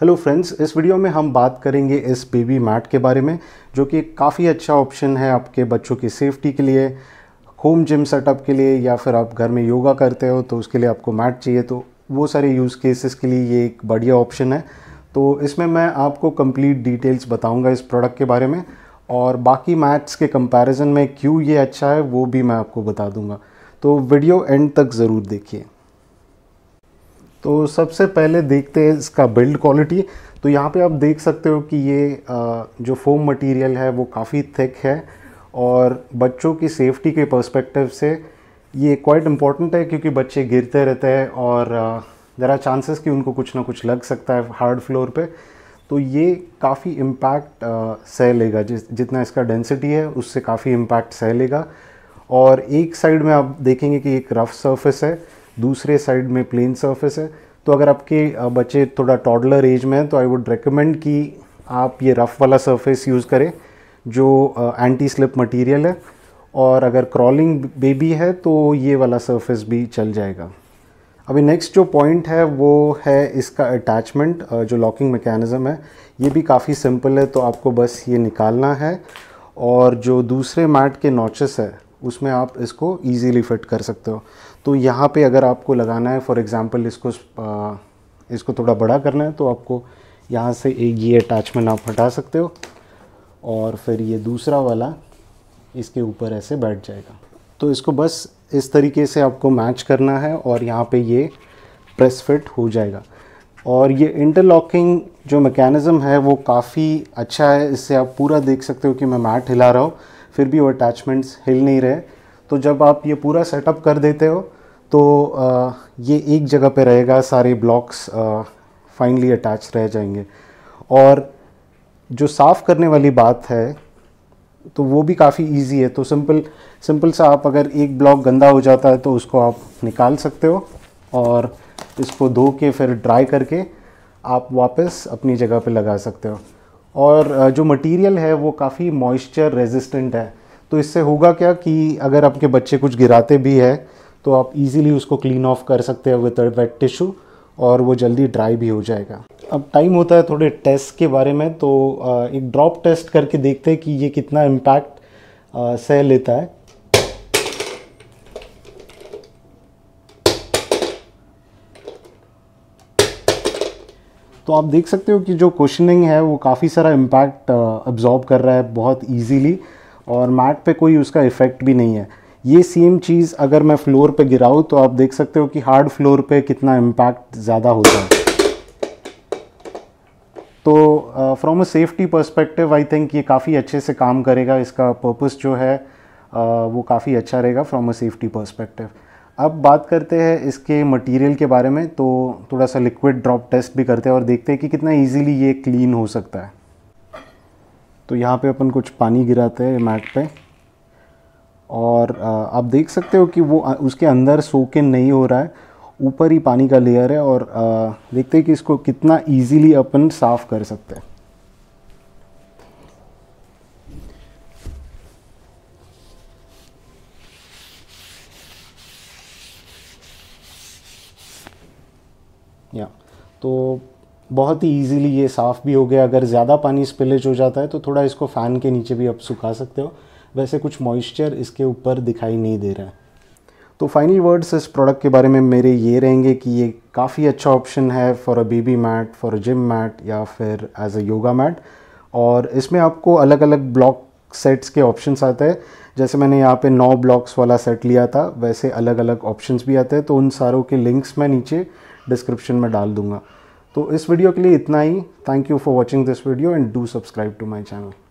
hello friends इस video में हम बात करेंगे इस बेबी मैट के बारे में जो कि काफ़ी अच्छा ऑप्शन है आपके बच्चों की सेफ्टी के लिए होम जिम सेटअप के लिए या फिर आप घर में योगा करते हो तो उसके लिए आपको मैट चाहिए तो वो सारे यूज़ केसेस के लिए ये एक बढ़िया ऑप्शन है तो इसमें मैं आपको कंप्लीट डिटेल्स बताऊंगा इस प्रोडक्ट के बारे में और बाकी मैट्स के कंपैरिजन में क्यों ये अच्छा है वो भी मैं आपको बता दूंगा तो वीडियो एंड तक ज़रूर देखिए तो सबसे पहले देखते हैं इसका बिल्ड क्वालिटी तो यहाँ पे आप देख सकते हो कि ये जो फोम मटेरियल है वो काफ़ी थिक है और बच्चों की सेफ्टी के पर्सपेक्टिव से ये क्वाइट इम्पॉर्टेंट है क्योंकि बच्चे गिरते रहते हैं और देर आर चांसेस कि उनको कुछ ना कुछ लग सकता है हार्ड फ्लोर पे तो ये काफ़ी इम्पैक्ट सह लेगा जिस जितना इसका डेंसिटी है उससे काफ़ी इम्पैक्ट सह लेगा और एक साइड में आप देखेंगे कि एक रफ़ सर्फेस है दूसरे साइड में प्लेन सरफेस है तो अगर आपके बच्चे थोड़ा टॉडलर एज में हैं तो आई वुड रिकमेंड कि आप ये रफ़ वाला सरफेस यूज़ करें जो एंटी स्लिप मटेरियल है और अगर क्रॉलिंग बेबी है तो ये वाला सरफेस भी चल जाएगा अभी नेक्स्ट जो पॉइंट है वो है इसका अटैचमेंट जो लॉकिंग मैकेनिज़्म है ये भी काफ़ी सिंपल है तो आपको बस ये निकालना है और जो दूसरे मैट के नॉचेस है उसमें आप इसको ईजीली फिट कर सकते हो तो यहाँ पे अगर आपको लगाना है फॉर एग्ज़ाम्पल इसको इसको थोड़ा बड़ा करना है तो आपको यहाँ से एक ये अटैचमेंट आप हटा सकते हो और फिर ये दूसरा वाला इसके ऊपर ऐसे बैठ जाएगा तो इसको बस इस तरीके से आपको मैच करना है और यहाँ पे ये प्रेस फिट हो जाएगा और ये इंटरलॉकिंग जो मैकेनिज़्म है वो काफ़ी अच्छा है इससे आप पूरा देख सकते हो कि मैं मैट हिला रहा हूँ फिर भी वो अटैचमेंट्स हिल नहीं रहे तो जब आप ये पूरा सेटअप कर देते हो तो आ, ये एक जगह पे रहेगा सारे ब्लॉक्स फाइनली अटैच रह जाएंगे और जो साफ़ करने वाली बात है तो वो भी काफ़ी इजी है तो सिंपल सिंपल सा आप अगर एक ब्लॉक गंदा हो जाता है तो उसको आप निकाल सकते हो और इसको धो के फिर ड्राई करके आप वापस अपनी जगह पे लगा सकते हो और जो मटेरियल है वो काफ़ी मॉइस्चर रेजिस्टेंट है तो इससे होगा क्या कि अगर आपके बच्चे कुछ गिराते भी है तो आप इजीली उसको क्लीन ऑफ कर सकते हैं विद वेट टिश्यू और वो जल्दी ड्राई भी हो जाएगा अब टाइम होता है थोड़े टेस्ट के बारे में तो एक ड्रॉप टेस्ट करके देखते हैं कि ये कितना इम्पैक्ट सह लेता है तो आप देख सकते हो कि जो क्वेश्चनिंग है वो काफ़ी सारा इम्पैक्ट अब्जॉर्ब uh, कर रहा है बहुत ईजीली और मैट पे कोई उसका इफ़ेक्ट भी नहीं है ये सेम चीज़ अगर मैं फ्लोर पे गिराऊँ तो आप देख सकते हो कि हार्ड फ्लोर पे कितना इम्पैक्ट ज़्यादा होता है तो from a safety perspective I think ये काफ़ी अच्छे से काम करेगा इसका पर्पस जो है uh, वो काफ़ी अच्छा रहेगा फ्रॉम अ सेफ्टी पर्सपेक्टिव अब बात करते हैं इसके मटेरियल के बारे में तो थोड़ा सा लिक्विड ड्रॉप टेस्ट भी करते हैं और देखते हैं कि कितना इजीली ये क्लीन हो सकता है तो यहाँ पे अपन कुछ पानी गिराते हैं मैट पे और आप देख सकते हो कि वो उसके अंदर सोके नहीं हो रहा है ऊपर ही पानी का लेयर है और देखते हैं कि इसको कितना ईजीली अपन साफ़ कर सकते हैं या तो बहुत ही इजीली ये साफ़ भी हो गया अगर ज़्यादा पानी स्पिलेज हो जाता है तो थोड़ा इसको फ़ैन के नीचे भी आप सुखा सकते हो वैसे कुछ मॉइस्चर इसके ऊपर दिखाई नहीं दे रहा है तो फाइनल वर्ड्स इस प्रोडक्ट के बारे में मेरे ये रहेंगे कि ये काफ़ी अच्छा ऑप्शन है for a baby mat for a gym mat या फिर एज अ योगा मैट और इसमें आपको अलग अलग ब्लॉक सेट्स के ऑप्शंस आते हैं जैसे मैंने यहाँ पे नौ ब्लॉक्स वाला सेट लिया था वैसे अलग अलग ऑप्शंस भी आते हैं तो उन सारों के लिंक्स मैं नीचे डिस्क्रिप्शन में डाल दूंगा तो इस वीडियो के लिए इतना ही thank you for watching this video and do subscribe to my channel